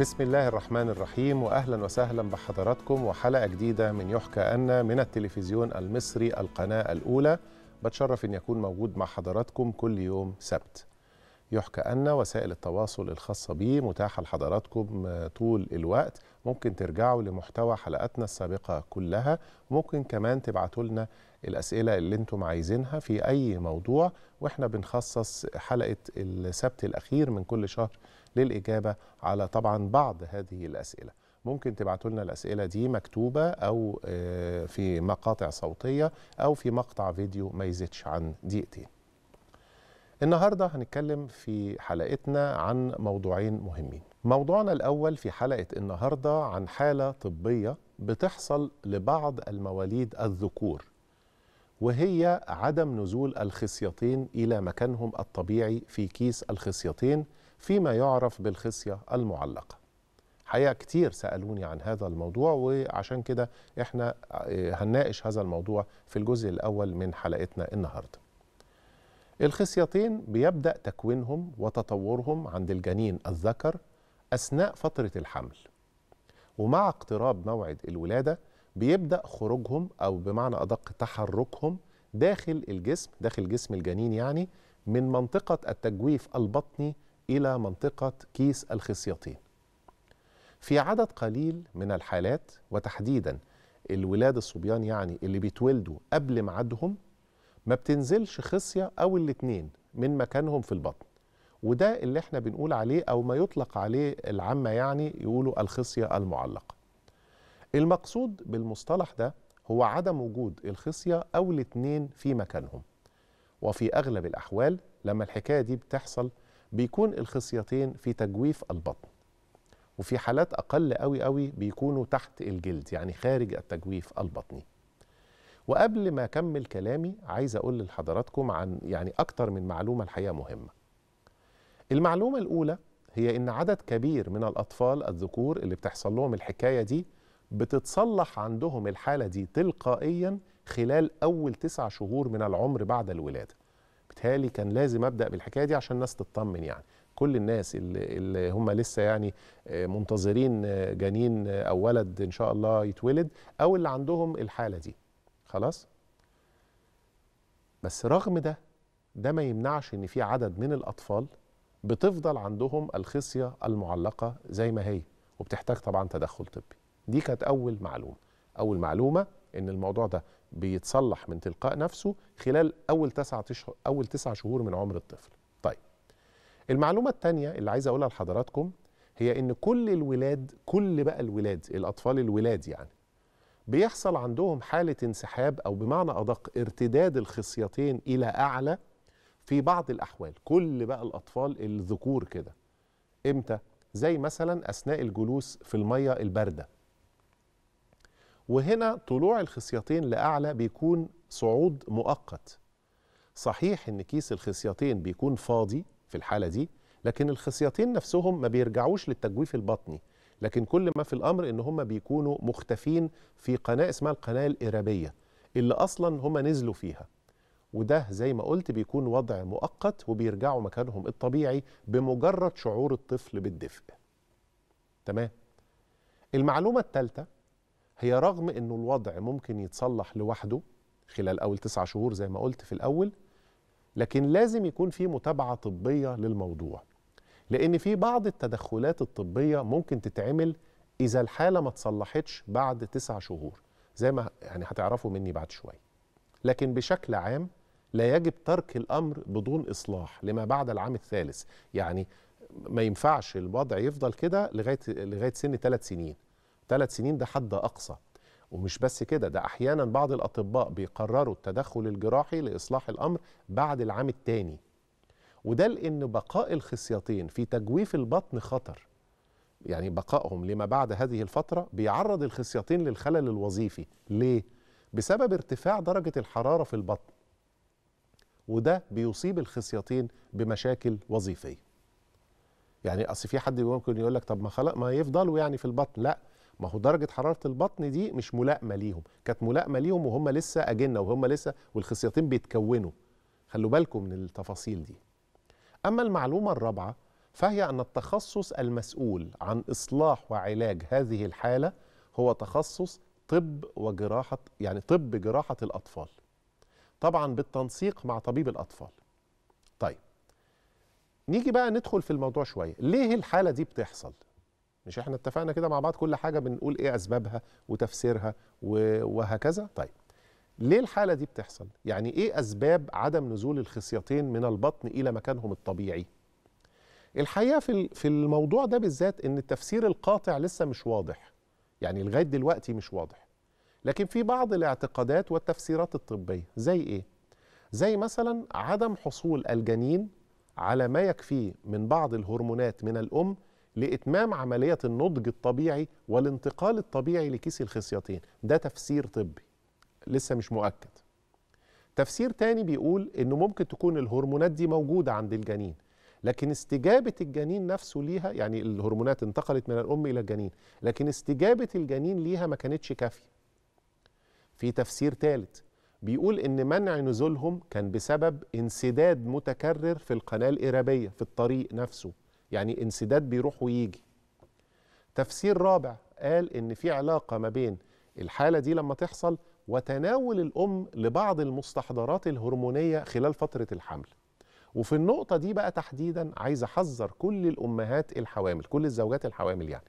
بسم الله الرحمن الرحيم واهلا وسهلا بحضراتكم وحلقه جديده من يحكى ان من التلفزيون المصري القناه الاولى بتشرف ان يكون موجود مع حضراتكم كل يوم سبت. يحكى ان وسائل التواصل الخاصه بيه متاحه لحضراتكم آه، طول الوقت، ممكن ترجعوا لمحتوى حلقاتنا السابقه كلها، ممكن كمان تبعتوا لنا الاسئله اللي انتم عايزينها في اي موضوع واحنا بنخصص حلقه السبت الاخير من كل شهر للإجابة على طبعا بعض هذه الأسئلة ممكن تبعتوا لنا الأسئلة دي مكتوبة أو آه، في مقاطع صوتية أو في مقطع فيديو ما يزيدش عن دقيقتين النهاردة هنتكلم في حلقتنا عن موضوعين مهمين موضوعنا الأول في حلقة النهاردة عن حالة طبية بتحصل لبعض المواليد الذكور وهي عدم نزول الخصيتين إلى مكانهم الطبيعي في كيس الخصيتين فيما يعرف بالخصية المعلقة حقيقة كتير سألوني عن هذا الموضوع وعشان كده احنا آه، هنناقش هذا الموضوع في الجزء الأول من حلقتنا النهاردة الخصيتين بيبدأ تكوينهم وتطورهم عند الجنين الذكر أثناء فترة الحمل ومع اقتراب موعد الولادة بيبدأ خروجهم أو بمعنى أدق تحركهم داخل الجسم داخل جسم الجنين يعني من منطقة التجويف البطني إلى منطقة كيس الخصيتين في عدد قليل من الحالات وتحديدا الولاد الصبيان يعني اللي بيتولدوا قبل ميعادهم ما بتنزلش خصية أو الاتنين من مكانهم في البطن وده اللي احنا بنقول عليه أو ما يطلق عليه العامة يعني يقولوا الخصية المعلقة المقصود بالمصطلح ده هو عدم وجود الخصية أو الاتنين في مكانهم وفي أغلب الأحوال لما الحكاية دي بتحصل بيكون الخصيتين في تجويف البطن وفي حالات أقل قوي قوي بيكونوا تحت الجلد يعني خارج التجويف البطني وقبل ما أكمل كلامي عايز أقول لحضراتكم عن يعني أكتر من معلومة الحقيقة مهمة المعلومة الأولى هي إن عدد كبير من الأطفال الذكور اللي بتحصل لهم الحكاية دي بتتصلح عندهم الحالة دي تلقائيا خلال أول تسع شهور من العمر بعد الولادة وبالتالي كان لازم ابدا بالحكايه دي عشان الناس تطمن يعني كل الناس اللي, اللي هم لسه يعني آه، منتظرين آه، جنين آه، او ولد ان شاء الله يتولد او اللي عندهم الحاله دي خلاص بس رغم ده ده ما يمنعش ان في عدد من الاطفال بتفضل عندهم الخصيه المعلقه زي ما هي وبتحتاج طبعا تدخل طبي دي كانت اول معلومه اول معلومه ان الموضوع ده بيتصلح من تلقاء نفسه خلال اول تسعة اشهر اول تسعة شهور من عمر الطفل طيب المعلومه الثانيه اللي عايز اقولها لحضراتكم هي ان كل الولاد كل بقى الولاد الاطفال الولاد يعني بيحصل عندهم حاله انسحاب او بمعنى ادق ارتداد الخصيتين الى اعلى في بعض الاحوال كل بقى الاطفال الذكور كده امتى زي مثلا اثناء الجلوس في الميه البارده وهنا طلوع الخصيتين لأعلى بيكون صعود مؤقت صحيح ان كيس الخصيتين بيكون فاضي في الحالة دي لكن الخصيتين نفسهم ما بيرجعوش للتجويف البطني لكن كل ما في الأمر ان هم بيكونوا مختفين في قناة اسمها القناة الإرابية اللي أصلا هم نزلوا فيها وده زي ما قلت بيكون وضع مؤقت وبيرجعوا مكانهم الطبيعي بمجرد شعور الطفل بالدفء تمام المعلومة الثالثة هي رغم انه الوضع ممكن يتصلح لوحده خلال اول تسعة شهور زي ما قلت في الاول لكن لازم يكون في متابعه طبيه للموضوع لان في بعض التدخلات الطبيه ممكن تتعمل اذا الحاله ما اتصلحتش بعد تسع شهور زي ما يعني هتعرفوا مني بعد شويه لكن بشكل عام لا يجب ترك الامر بدون اصلاح لما بعد العام الثالث يعني ما ينفعش الوضع يفضل كده لغايه لغايه سن ثلاث سنين ثلاث سنين ده حد أقصى ومش بس كده ده أحيانا بعض الأطباء بيقرروا التدخل الجراحي لإصلاح الأمر بعد العام الثاني وده لأن بقاء الخصيتين في تجويف البطن خطر يعني بقائهم لما بعد هذه الفترة بيعرض الخصيتين للخلل الوظيفي ليه؟ بسبب ارتفاع درجة الحرارة في البطن وده بيصيب الخصيتين بمشاكل وظيفية يعني أصل في حد ممكن يقول لك طب ما خلق ما يفضلوا يعني في البطن لا ما هو درجه حراره البطن دي مش ملائمه ليهم كانت ملائمه ليهم وهم لسه اجنه وهم لسه والخصيتين بيتكونوا خلوا بالكم من التفاصيل دي اما المعلومه الرابعه فهي ان التخصص المسؤول عن اصلاح وعلاج هذه الحاله هو تخصص طب وجراحه يعني طب جراحه الاطفال طبعا بالتنسيق مع طبيب الاطفال طيب نيجي بقى ندخل في الموضوع شويه ليه الحاله دي بتحصل مش احنا اتفقنا كده مع بعض كل حاجه بنقول ايه اسبابها وتفسيرها وهكذا طيب ليه الحاله دي بتحصل يعني ايه اسباب عدم نزول الخصيتين من البطن الى مكانهم الطبيعي الحقيقه في في الموضوع ده بالذات ان التفسير القاطع لسه مش واضح يعني لغايه دلوقتي مش واضح لكن في بعض الاعتقادات والتفسيرات الطبيه زي ايه زي مثلا عدم حصول الجنين على ما يكفيه من بعض الهرمونات من الام لإتمام عملية النضج الطبيعي والانتقال الطبيعي لكيس الخصيتين ده تفسير طبي لسه مش مؤكد تفسير تاني بيقول إنه ممكن تكون الهرمونات دي موجودة عند الجنين لكن استجابة الجنين نفسه ليها يعني الهرمونات انتقلت من الأم إلى الجنين لكن استجابة الجنين ليها ما كانتش كافية في تفسير ثالث بيقول إن منع نزولهم كان بسبب انسداد متكرر في القناة الإرابية في الطريق نفسه يعني انسداد بيروح ويجي تفسير رابع قال ان في علاقه ما بين الحاله دي لما تحصل وتناول الام لبعض المستحضرات الهرمونيه خلال فتره الحمل وفي النقطه دي بقى تحديدا عايز احذر كل الامهات الحوامل كل الزوجات الحوامل يعني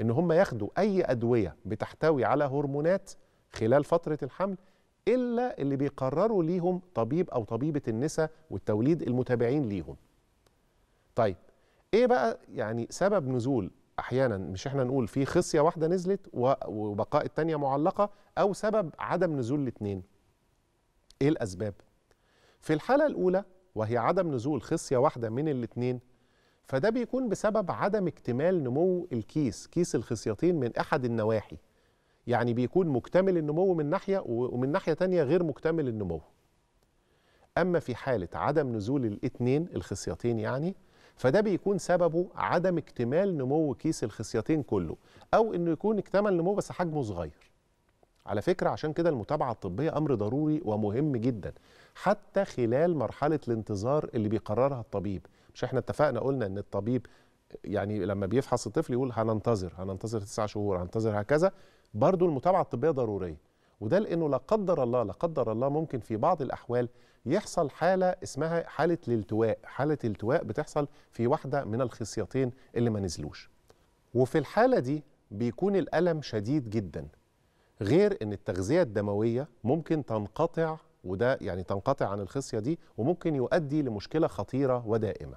ان هم ياخدوا اي ادويه بتحتوي على هرمونات خلال فتره الحمل الا اللي بيقرروا ليهم طبيب او طبيبه النساء والتوليد المتابعين ليهم طيب ايه بقى يعني سبب نزول احيانا مش احنا نقول في خصيه واحده نزلت وبقاء الثانيه معلقه او سبب عدم نزول الاثنين ايه الاسباب في الحاله الاولى وهي عدم نزول خصيه واحده من الاثنين فده بيكون بسبب عدم اكتمال نمو الكيس كيس الخصيتين من احد النواحي يعني بيكون مكتمل النمو من ناحيه ومن ناحيه تانية غير مكتمل النمو اما في حاله عدم نزول الاثنين الخصيتين يعني فده بيكون سببه عدم اكتمال نمو كيس الخصيتين كله او انه يكون اكتمل نمو بس حجمه صغير على فكره عشان كده المتابعه الطبيه امر ضروري ومهم جدا حتى خلال مرحله الانتظار اللي بيقررها الطبيب مش احنا اتفقنا قلنا ان الطبيب يعني لما بيفحص الطفل يقول هننتظر هننتظر تسع شهور هننتظر هكذا برضو المتابعه الطبيه ضروريه وده لانه لا قدر الله لا قدر الله ممكن في بعض الاحوال يحصل حالة اسمها حالة الالتواء حالة التواء بتحصل في واحدة من الخصيتين اللي ما نزلوش وفي الحالة دي بيكون الألم شديد جدا غير ان التغذية الدموية ممكن تنقطع وده يعني تنقطع عن الخصية دي وممكن يؤدي لمشكلة خطيرة ودائمة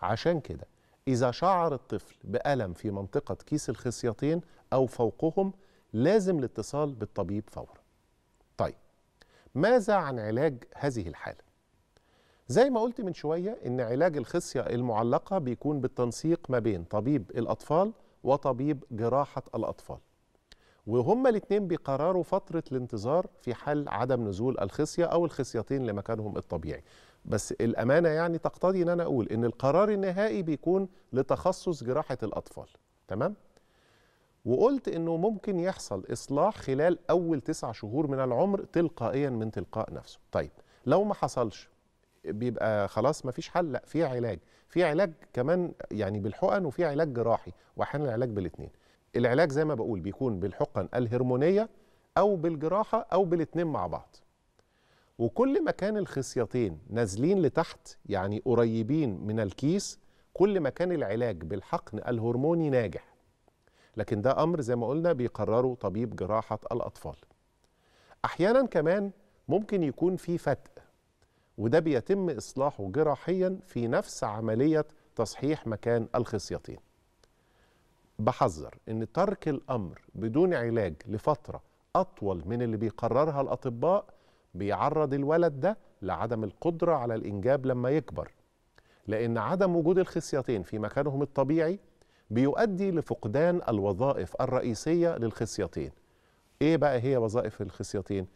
عشان كده إذا شعر الطفل بألم في منطقة كيس الخصيتين أو فوقهم لازم الاتصال بالطبيب فورا ماذا عن علاج هذه الحالة؟ زي ما قلت من شوية إن علاج الخصية المعلقة بيكون بالتنسيق ما بين طبيب الأطفال وطبيب جراحة الأطفال وهما الاثنين بيقرروا فترة الانتظار في حال عدم نزول الخصية أو الخصيتين لمكانهم الطبيعي بس الأمانة يعني تقتضي إن أنا أقول إن القرار النهائي بيكون لتخصص جراحة الأطفال تمام؟ وقلت انه ممكن يحصل اصلاح خلال اول تسع شهور من العمر تلقائيا من تلقاء نفسه طيب لو ما حصلش بيبقى خلاص ما فيش حل لا في علاج في علاج كمان يعني بالحقن وفي علاج جراحي واحيانا العلاج بالاثنين العلاج زي ما بقول بيكون بالحقن الهرمونيه او بالجراحه او بالاثنين مع بعض وكل ما كان الخصيتين نازلين لتحت يعني قريبين من الكيس كل ما كان العلاج بالحقن الهرموني ناجح لكن ده امر زي ما قلنا بيقرره طبيب جراحه الاطفال احيانا كمان ممكن يكون في فتق وده بيتم اصلاحه جراحيا في نفس عمليه تصحيح مكان الخصيتين بحذر ان ترك الامر بدون علاج لفتره اطول من اللي بيقررها الاطباء بيعرض الولد ده لعدم القدره على الانجاب لما يكبر لان عدم وجود الخصيتين في مكانهم الطبيعي بيؤدي لفقدان الوظائف الرئيسية للخصيتين إيه بقى هي وظائف الخصيتين؟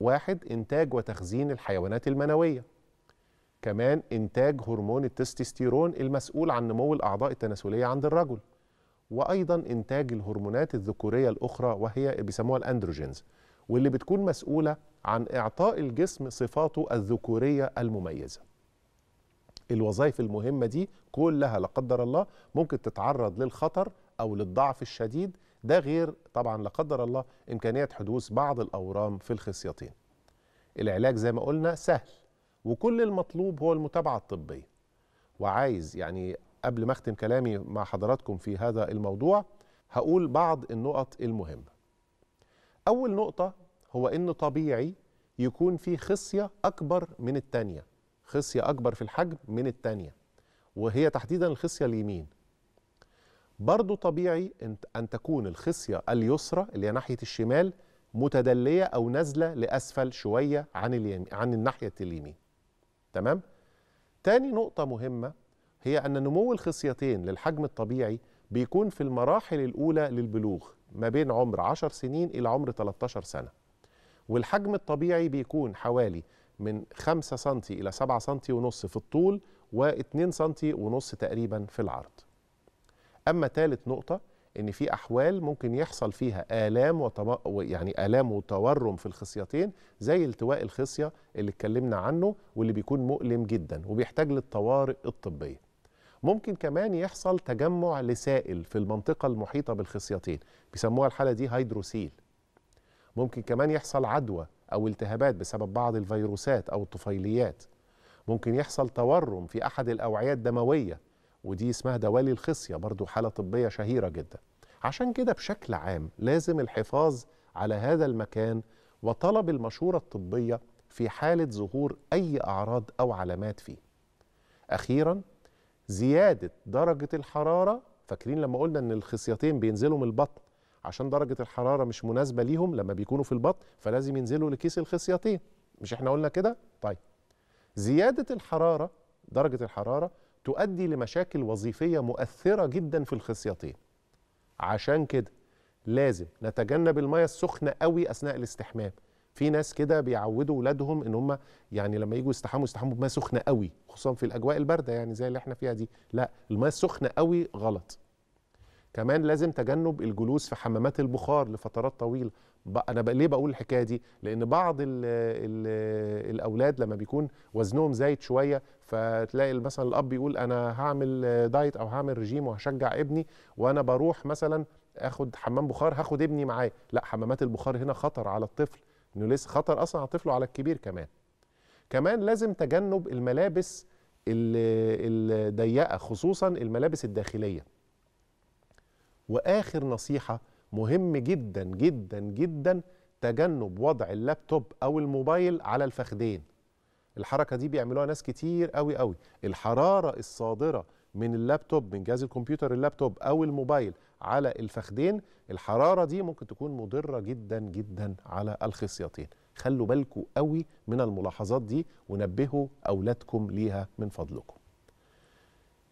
واحد إنتاج وتخزين الحيوانات المنوية كمان إنتاج هرمون التستوستيرون المسؤول عن نمو الأعضاء التناسلية عند الرجل وأيضا إنتاج الهرمونات الذكورية الأخرى وهي بيسموها الأندروجينز واللي بتكون مسؤولة عن إعطاء الجسم صفاته الذكورية المميزة الوظائف المهمه دي كلها لا قدر الله ممكن تتعرض للخطر او للضعف الشديد ده غير طبعا لا قدر الله امكانيه حدوث بعض الاورام في الخصيتين. العلاج زي ما قلنا سهل وكل المطلوب هو المتابعه الطبيه. وعايز يعني قبل ما اختم كلامي مع حضراتكم في هذا الموضوع هقول بعض النقط المهمه. اول نقطه هو ان طبيعي يكون في خصيه اكبر من الثانيه خصيه اكبر في الحجم من الثانيه وهي تحديدا الخصيه اليمين برضو طبيعي ان تكون الخصيه اليسرى اللي هي ناحيه الشمال متدليه او نازله لاسفل شويه عن اليمين عن الناحيه اليمين تمام تاني نقطه مهمه هي ان نمو الخصيتين للحجم الطبيعي بيكون في المراحل الاولى للبلوغ ما بين عمر 10 سنين الى عمر 13 سنه والحجم الطبيعي بيكون حوالي من 5 سم إلى 7 سم ونص في الطول و2 سم ونص تقريبا في العرض أما ثالث نقطة ان في احوال ممكن يحصل فيها الام وطم... يعني الام وتورم في الخصيتين زي التواء الخصيه اللي اتكلمنا عنه واللي بيكون مؤلم جدا وبيحتاج للطوارئ الطبيه ممكن كمان يحصل تجمع لسائل في المنطقه المحيطه بالخصيتين بيسموها الحاله دي هيدروسيل ممكن كمان يحصل عدوى أو التهابات بسبب بعض الفيروسات أو الطفيليات ممكن يحصل تورم في أحد الأوعية الدموية ودي اسمها دوالي الخصية برضو حالة طبية شهيرة جدا عشان كده بشكل عام لازم الحفاظ على هذا المكان وطلب المشورة الطبية في حالة ظهور أي أعراض أو علامات فيه أخيرا زيادة درجة الحرارة فاكرين لما قلنا أن الخصيتين بينزلوا من البطن عشان درجه الحراره مش مناسبه ليهم لما بيكونوا في البطن فلازم ينزلوا لكيس الخصيتين مش احنا قلنا كده طيب زياده الحراره درجه الحراره تؤدي لمشاكل وظيفيه مؤثره جدا في الخصيتين عشان كده لازم نتجنب الميه السخنه قوي اثناء الاستحمام في ناس كده بيعودوا اولادهم ان هم يعني لما يجوا يستحموا يستحموا بميه سخنه قوي خصوصا في الاجواء البارده يعني زي اللي احنا فيها دي لا الميه السخنه قوي غلط كمان لازم تجنب الجلوس في حمامات البخار لفترات طويله انا ليه بقول الحكايه دي لان بعض الـ الـ الاولاد لما بيكون وزنهم زايد شويه فتلاقي مثلا الاب يقول انا هعمل دايت او هعمل رجيم وهشجع ابني وانا بروح مثلا اخد حمام بخار هاخد ابني معاه لا حمامات البخار هنا خطر على الطفل انه لسه خطر اصلا على الطفل وعلى الكبير كمان كمان لازم تجنب الملابس الضيقه خصوصا الملابس الداخليه واخر نصيحه مهم جدا جدا جدا تجنب وضع اللابتوب او الموبايل على الفخدين الحركه دي بيعملوها ناس كتير قوي قوي الحراره الصادره من اللابتوب من جهاز الكمبيوتر اللابتوب او الموبايل على الفخدين الحراره دي ممكن تكون مضره جدا جدا على الخصيتين خلوا بالكم قوي من الملاحظات دي ونبهوا اولادكم ليها من فضلكم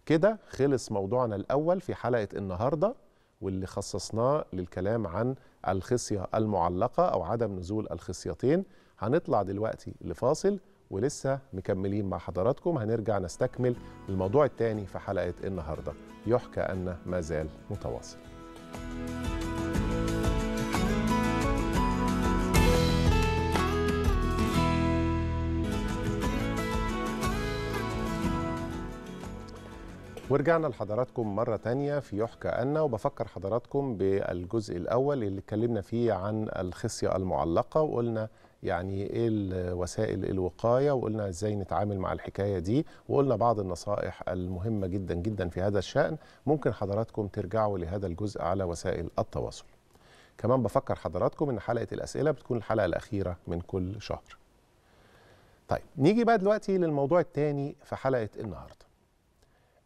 كده خلص موضوعنا الاول في حلقه النهارده واللي خصصناه للكلام عن الخصية المعلقة أو عدم نزول الخصيتين هنطلع دلوقتي لفاصل ولسه مكملين مع حضراتكم هنرجع نستكمل الموضوع الثاني في حلقة النهاردة يحكى أن ما زال متواصل ورجعنا لحضراتكم مرة تانية في يحكى أنا وبفكر حضراتكم بالجزء الأول اللي اتكلمنا فيه عن الخصية المعلقة وقلنا يعني ايه وسائل الوقايه وقلنا ازاي نتعامل مع الحكايه دي وقلنا بعض النصائح المهمه جدا جدا في هذا الشان ممكن حضراتكم ترجعوا لهذا الجزء على وسائل التواصل كمان بفكر حضراتكم ان حلقه الاسئله بتكون الحلقه الاخيره من كل شهر طيب نيجي بقى دلوقتي للموضوع الثاني في حلقه النهارده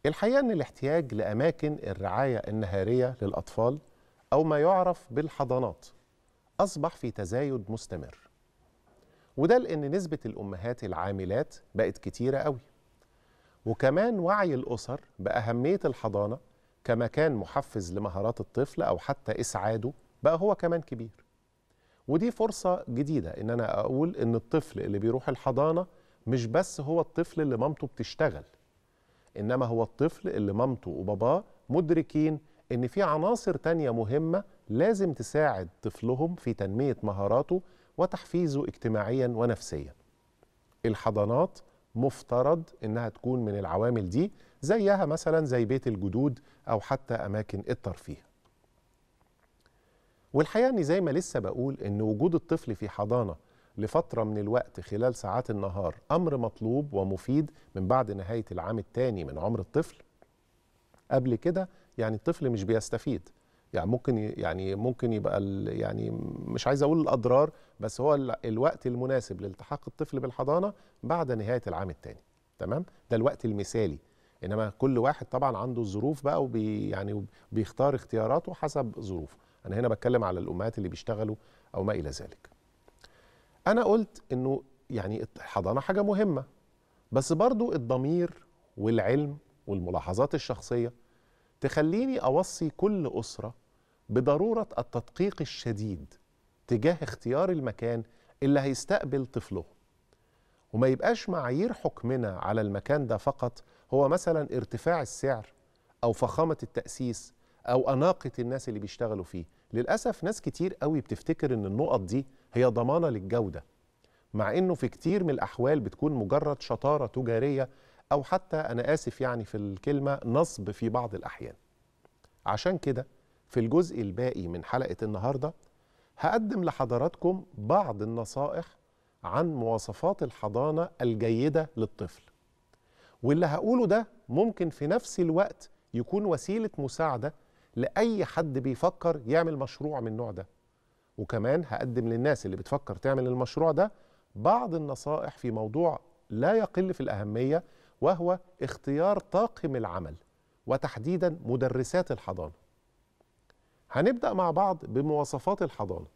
الحقيقة أن الاحتياج لأماكن الرعاية النهارية للأطفال أو ما يعرف بالحضانات أصبح في تزايد مستمر وده لأن نسبة الأمهات العاملات بقت كتيرة قوي وكمان وعي الأسر بأهمية الحضانة كمكان محفز لمهارات الطفل أو حتى إسعاده بقى هو كمان كبير ودي فرصة جديدة إن أنا أقول إن الطفل اللي بيروح الحضانة مش بس هو الطفل اللي مامته بتشتغل انما هو الطفل اللي مامته وباباه مدركين ان في عناصر تانية مهمه لازم تساعد طفلهم في تنميه مهاراته وتحفيزه اجتماعيا ونفسيا الحضانات مفترض انها تكون من العوامل دي زيها مثلا زي بيت الجدود او حتى اماكن الترفيه والحقيقه ان زي ما لسه بقول ان وجود الطفل في حضانه لفترة من الوقت خلال ساعات النهار أمر مطلوب ومفيد من بعد نهاية العام الثاني من عمر الطفل قبل كده يعني الطفل مش بيستفيد يعني ممكن يعني ممكن يبقى يعني مش عايز اقول الاضرار بس هو الوقت المناسب لالتحاق الطفل بالحضانه بعد نهايه العام الثاني تمام ده الوقت المثالي انما كل واحد طبعا عنده الظروف بقى وبي يعني بيختار اختياراته حسب ظروفه انا هنا بتكلم على الامهات اللي بيشتغلوا او ما الى ذلك انا قلت انه يعني الحضانه حاجه مهمه بس برضو الضمير والعلم والملاحظات الشخصيه تخليني اوصي كل اسره بضروره التدقيق الشديد تجاه اختيار المكان اللي هيستقبل طفله وما يبقاش معايير حكمنا على المكان ده فقط هو مثلا ارتفاع السعر او فخامه التاسيس او اناقه الناس اللي بيشتغلوا فيه للاسف ناس كتير قوي بتفتكر ان النقط دي هي ضمانه للجوده مع انه في كتير من الاحوال بتكون مجرد شطاره تجاريه او حتى انا اسف يعني في الكلمه نصب في بعض الاحيان عشان كده في الجزء الباقي من حلقه النهارده هقدم لحضراتكم بعض النصائح عن مواصفات الحضانه الجيده للطفل واللي هقوله ده ممكن في نفس الوقت يكون وسيله مساعده لأي حد بيفكر يعمل مشروع من النوع ده وكمان هقدم للناس اللي بتفكر تعمل المشروع ده بعض النصائح في موضوع لا يقل في الأهمية وهو اختيار طاقم العمل وتحديدا مدرسات الحضانة هنبدأ مع بعض بمواصفات الحضانة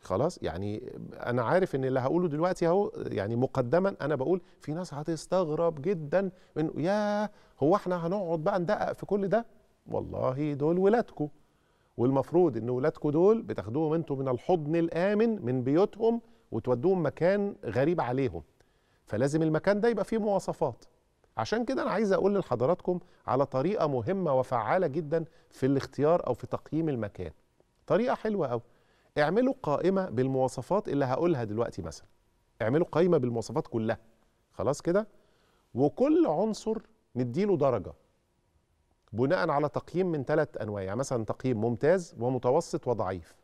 خلاص يعني انا عارف ان اللي هقوله دلوقتي اهو يعني مقدما انا بقول في ناس هتستغرب جدا انه يا هو احنا هنقعد بقى ندقق في كل ده والله دول ولادكم والمفروض ان ولادكم دول بتاخدوهم انتوا من الحضن الامن من بيوتهم وتودوهم مكان غريب عليهم فلازم المكان ده يبقى فيه مواصفات عشان كده انا عايز اقول لحضراتكم على طريقه مهمه وفعاله جدا في الاختيار او في تقييم المكان طريقه حلوه قوي اعملوا قائمه بالمواصفات اللي هقولها دلوقتي مثلا اعملوا قائمه بالمواصفات كلها خلاص كده وكل عنصر نديله درجه بناء على تقييم من ثلاث انواع يعني مثلا تقييم ممتاز ومتوسط وضعيف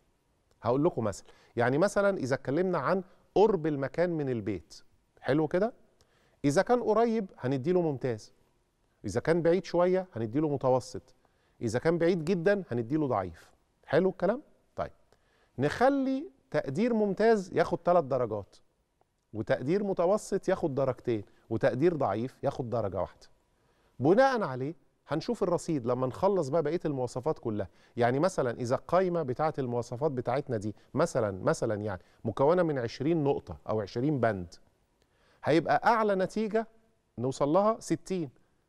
هقول لكم مثلا يعني مثلا اذا اتكلمنا عن قرب المكان من البيت حلو كده اذا كان قريب هنديله ممتاز اذا كان بعيد شويه هنديله متوسط اذا كان بعيد جدا هنديله ضعيف حلو الكلام طيب نخلي تقدير ممتاز ياخد ثلاث درجات وتقدير متوسط ياخد درجتين وتقدير ضعيف ياخد درجه واحده بناء عليه هنشوف الرصيد لما نخلص بقى بقيه المواصفات كلها يعني مثلا اذا القايمه بتاعه المواصفات بتاعتنا دي مثلا مثلا يعني مكونه من 20 نقطه او 20 بند هيبقى اعلى نتيجه نوصل لها 60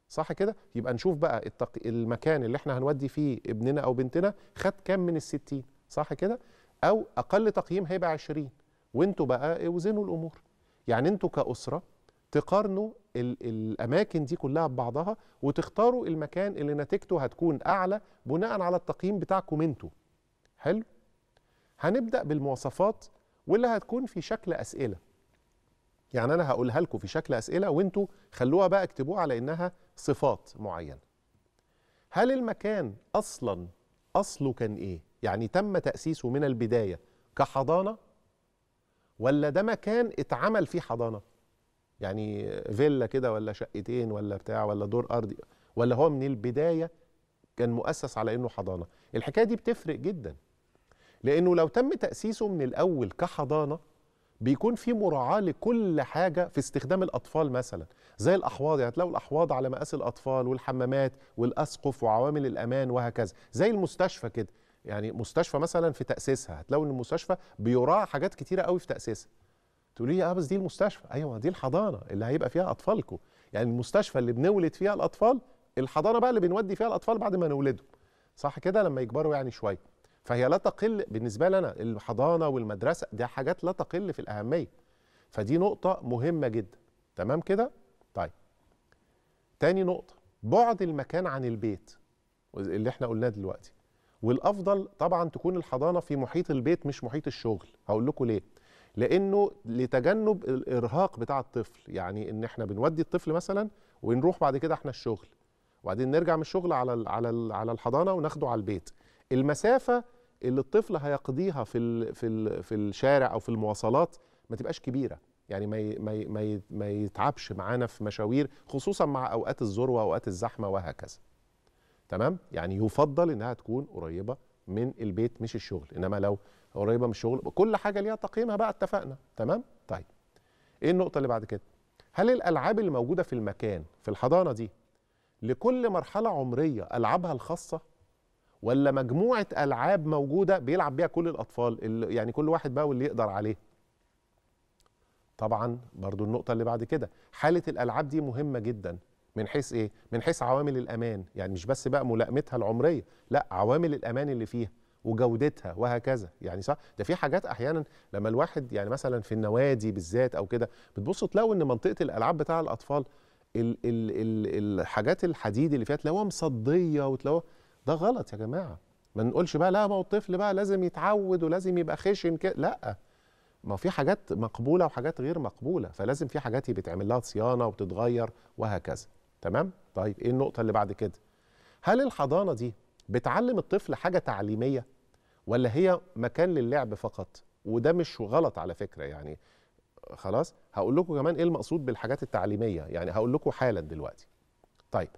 صح كده يبقى نشوف بقى التق... المكان اللي احنا هنودي فيه ابننا او بنتنا خد كام من ال60 صح كده او اقل تقييم هيبقى 20 وانتوا بقى اوزنوا الامور يعني انتوا كاسره تقارنوا الاماكن دي كلها ببعضها وتختاروا المكان اللي نتيجته هتكون اعلى بناء على التقييم بتاعكم انتوا حلو هنبدا بالمواصفات واللي هتكون في شكل اسئله يعني انا هقولها لكم في شكل اسئله وانتوا خلوها بقى اكتبوها على انها صفات معينه هل المكان اصلا اصله كان ايه يعني تم تاسيسه من البدايه كحضانه ولا ده مكان اتعمل فيه حضانه يعني فيلا كده ولا شقتين ولا بتاع ولا دور ارضي ولا هو من البدايه كان مؤسس على انه حضانه الحكايه دي بتفرق جدا لانه لو تم تاسيسه من الاول كحضانه بيكون في مراعاه لكل حاجه في استخدام الاطفال مثلا زي الاحواض يعني هتلاقوا الاحواض على مقاس الاطفال والحمامات والاسقف وعوامل الامان وهكذا زي المستشفى كده يعني مستشفى مثلا في تاسيسها هتلاقوا ان المستشفى بيراعى حاجات كتيره قوي في تاسيسها تقولي لي اه بس دي المستشفى ايوه دي الحضانه اللي هيبقى فيها اطفالكم يعني المستشفى اللي بنولد فيها الاطفال الحضانه بقى اللي بنودي فيها الاطفال بعد ما نولدهم صح كده لما يكبروا يعني شويه فهي لا تقل بالنسبه لنا الحضانه والمدرسه دي حاجات لا تقل في الاهميه فدي نقطه مهمه جدا تمام كده طيب تاني نقطه بعد المكان عن البيت اللي احنا قلناه دلوقتي والافضل طبعا تكون الحضانه في محيط البيت مش محيط الشغل هقول لكم ليه لانه لتجنب الارهاق بتاع الطفل يعني ان احنا بنودي الطفل مثلا ونروح بعد كده احنا الشغل وبعدين نرجع من الشغل على الـ على الـ على الحضانه وناخده على البيت المسافه اللي الطفل هيقضيها في الـ في الـ في الشارع او في المواصلات ما تبقاش كبيره يعني ما ما ما ما يتعبش معانا في مشاوير خصوصا مع اوقات الذروه واوقات الزحمه وهكذا تمام يعني يفضل انها تكون قريبه من البيت مش الشغل انما لو قريبه من الشغل كل حاجه ليها تقييمها بقى اتفقنا تمام طيب ايه النقطه اللي بعد كده هل الالعاب اللي موجوده في المكان في الحضانه دي لكل مرحله عمريه العابها الخاصه ولا مجموعه العاب موجوده بيلعب بيها كل الاطفال يعني كل واحد بقى واللي يقدر عليه طبعا برضو النقطه اللي بعد كده حاله الالعاب دي مهمه جدا من حيث ايه من حيث عوامل الامان يعني مش بس بقى ملائمتها العمريه لا عوامل الامان اللي فيها وجودتها وهكذا يعني صح ده في حاجات احيانا لما الواحد يعني مثلا في النوادي بالذات او كده بتبص تلاقوا ان منطقه الالعاب بتاع الاطفال ال ال ال الحاجات الحديد اللي فيها تلاقوها مصديه وتلاقوها ده غلط يا جماعه ما نقولش بقى لا ما هو الطفل بقى لازم يتعود ولازم يبقى خشن كده لا ما في حاجات مقبوله وحاجات غير مقبوله فلازم في حاجات بيتعمل لها صيانه وبتتغير وهكذا تمام طيب ايه النقطه اللي بعد كده هل الحضانه دي بتعلم الطفل حاجه تعليميه ولا هي مكان للعب فقط وده مش غلط على فكره يعني خلاص هقول لكم كمان ايه المقصود بالحاجات التعليميه يعني هقول لكم حالا دلوقتي طيب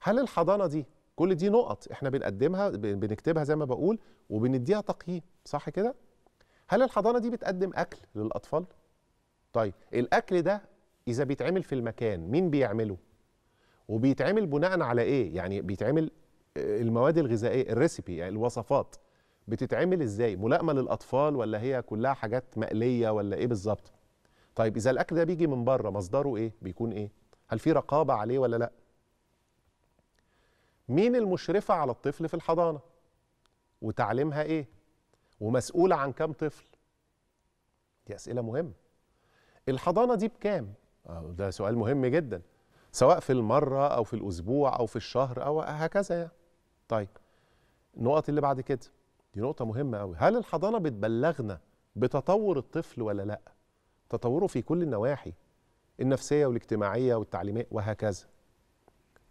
هل الحضانه دي كل دي نقط احنا بنقدمها بنكتبها زي ما بقول وبنديها تقييم صح كده هل الحضانه دي بتقدم اكل للاطفال طيب الاكل ده اذا بيتعمل في المكان مين بيعمله وبيتعمل بناء على ايه يعني بيتعمل آه، المواد الغذائيه الريسيبي يعني الوصفات بتتعمل ازاي ملائمه للاطفال ولا هي كلها حاجات مقليه ولا ايه بالظبط طيب اذا الاكل ده بيجي من بره مصدره ايه بيكون ايه هل في رقابه عليه ولا لا مين المشرفه على الطفل في الحضانه وتعليمها ايه ومسؤوله عن كام طفل دي اسئله مهمه الحضانه دي بكام ده سؤال مهم جدا سواء في المره او في الاسبوع او في الشهر او هكذا يعني. طيب النقط اللي بعد كده دي نقطة مهمة قوي هل الحضانة بتبلغنا بتطور الطفل ولا لا تطوره في كل النواحي النفسية والاجتماعية والتعليمية وهكذا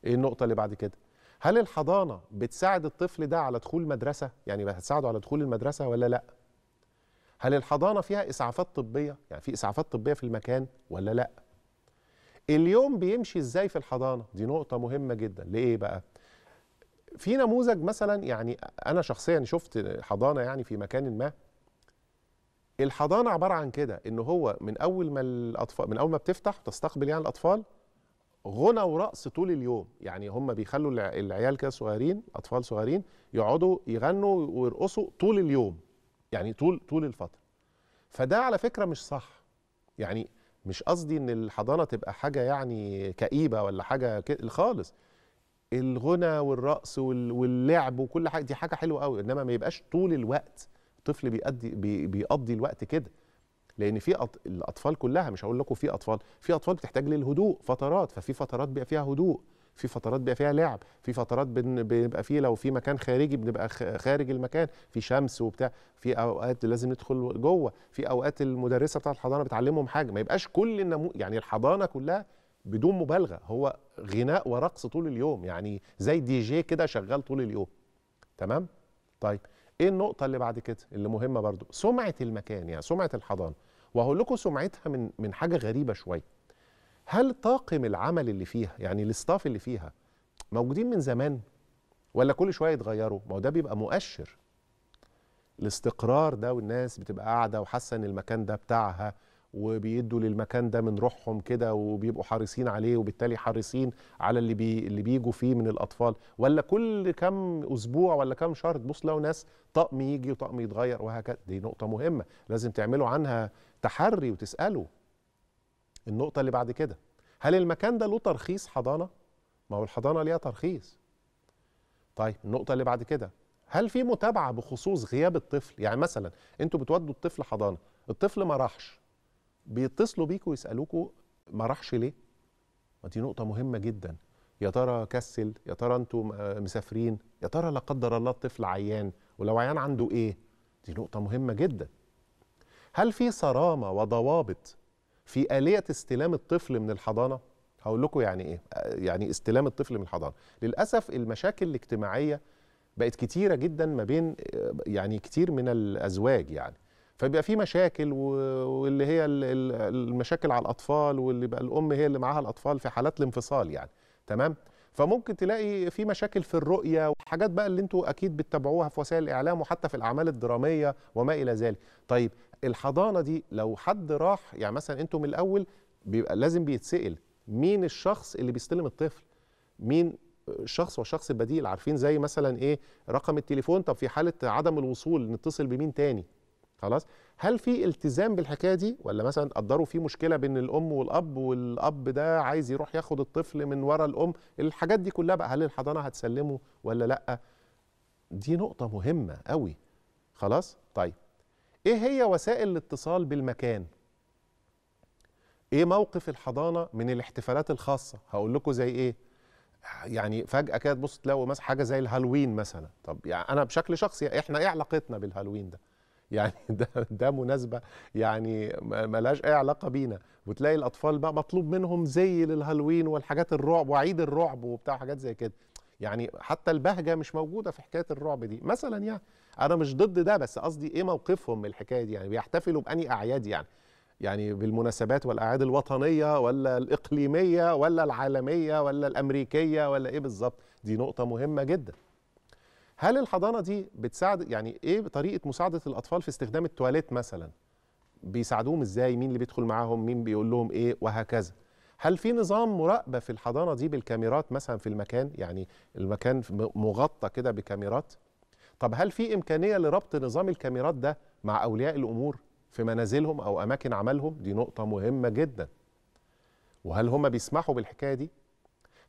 ايه النقطة اللي بعد كده هل الحضانة بتساعد الطفل ده على دخول مدرسة يعني بتساعده على دخول المدرسة ولا لا هل الحضانة فيها إسعافات طبية يعني في إسعافات طبية في المكان ولا لا اليوم بيمشي ازاي في الحضانة دي نقطة مهمة جدا لإيه بقى في نموذج مثلا يعني انا شخصيا شفت حضانه يعني في مكان ما الحضانه عباره عن كده ان هو من اول ما الاطفال من اول ما بتفتح تستقبل يعني الاطفال غنى ورقص طول اليوم يعني هم بيخلوا العيال كده صغيرين اطفال صغيرين يقعدوا يغنوا ويرقصوا طول اليوم يعني طول طول الفتره فده على فكره مش صح يعني مش قصدي ان الحضانه تبقى حاجه يعني كئيبه ولا حاجه خالص الغنى والرقص واللعب وكل حاجه دي حاجه حلوه قوي انما ما يبقاش طول الوقت طفل بيقضي بيقضي الوقت كده لان في أط... الاطفال كلها مش هقول لكم في اطفال في اطفال بتحتاج للهدوء فترات ففي فترات بيبقى فيها هدوء في فترات بيبقى فيها لعب في فترات بن... فيه لو في مكان خارجي بنبقى خارج المكان في شمس وبتاع في اوقات لازم ندخل جوه في اوقات المدرسه بتاعه الحضانه بتعلمهم حاجه ما يبقاش كل النمو يعني الحضانه كلها بدون مبالغه هو غناء ورقص طول اليوم يعني زي دي جي كده شغال طول اليوم تمام طيب ايه النقطه اللي بعد كده اللي مهمه برضو سمعه المكان يعني سمعه الحضانه وهقول لكم سمعتها من من حاجه غريبه شويه هل طاقم العمل اللي فيها يعني الاستاف اللي فيها موجودين من زمان ولا كل شويه يتغيروا ما هو ده بيبقى مؤشر الاستقرار ده والناس بتبقى قاعده وحاسه ان المكان ده بتاعها وبيدوا للمكان ده من روحهم كده وبيبقوا حريصين عليه وبالتالي حريصين على اللي بي اللي بيجوا فيه من الاطفال ولا كل كام اسبوع ولا كام شهر تبص لو ناس طقم يجي وطقم يتغير وهكذا دي نقطه مهمه لازم تعملوا عنها تحري وتسالوا النقطه اللي بعد كده هل المكان ده له ترخيص حضانه ما هو الحضانه ليها ترخيص طيب النقطه اللي بعد كده هل في متابعه بخصوص غياب الطفل يعني مثلا انتوا بتودوا الطفل حضانه الطفل ما راحش بيتصلوا بيكوا يسالوكوا ما راحش ليه؟ ما دي نقطه مهمه جدا يا ترى كسل يا ترى انتوا آه، مسافرين يا ترى لا قدر الله الطفل عيان ولو عيان عنده ايه؟ دي نقطه مهمه جدا هل في صرامه وضوابط في اليه استلام الطفل من الحضانه؟ هقول لكم يعني ايه؟ آه، يعني استلام الطفل من الحضانه، للاسف المشاكل الاجتماعيه بقت كتيره جدا ما بين آه، يعني كتير من الازواج يعني فبيبقى في مشاكل واللي هي المشاكل على الاطفال واللي بقى الام هي اللي معاها الاطفال في حالات الانفصال يعني تمام فممكن تلاقي في مشاكل في الرؤيه وحاجات بقى اللي انتوا اكيد بتتابعوها في وسائل الاعلام وحتى في الاعمال الدراميه وما الى ذلك طيب الحضانه دي لو حد راح يعني مثلا انتوا من الاول بيبقى لازم بيتسال مين الشخص اللي بيستلم الطفل مين الشخص والشخص البديل عارفين زي مثلا ايه رقم التليفون طب في حاله عدم الوصول نتصل بمين تاني خلاص هل في التزام بالحكايه دي ولا مثلا قدروا في مشكله بين الام والاب والاب ده عايز يروح ياخد الطفل من ورا الام الحاجات دي كلها بقى هل الحضانه هتسلمه ولا لا دي نقطه مهمه قوي خلاص طيب ايه هي وسائل الاتصال بالمكان ايه موقف الحضانه من الاحتفالات الخاصه هقول لكم زي ايه يعني فجاه كده تبص تلاقوا مثلا حاجه زي الهالوين مثلا طب يعني انا بشكل شخصي احنا ايه علاقتنا بالهالوين ده يعني ده ده مناسبه يعني ملهاش اي علاقه بينا وتلاقي الاطفال بقى مطلوب منهم زي للهالوين والحاجات الرعب وعيد الرعب وبتاع حاجات زي كده يعني حتى البهجه مش موجوده في حكايه الرعب دي مثلا يعني انا مش ضد ده بس قصدي ايه موقفهم من الحكايه دي يعني بيحتفلوا بأني اعياد يعني يعني بالمناسبات والاعياد الوطنيه ولا الاقليميه ولا العالميه ولا الامريكيه ولا ايه بالظبط دي نقطه مهمه جدا هل الحضانه دي بتساعد يعني ايه طريقه مساعده الاطفال في استخدام التواليت مثلا بيساعدوهم ازاي مين اللي بيدخل معاهم مين بيقول لهم ايه وهكذا هل في نظام مراقبه في الحضانه دي بالكاميرات مثلا في المكان يعني المكان مغطى كده بكاميرات طب هل في امكانيه لربط نظام الكاميرات ده مع اولياء الامور في منازلهم او اماكن عملهم دي نقطه مهمه جدا وهل هم بيسمحوا بالحكايه دي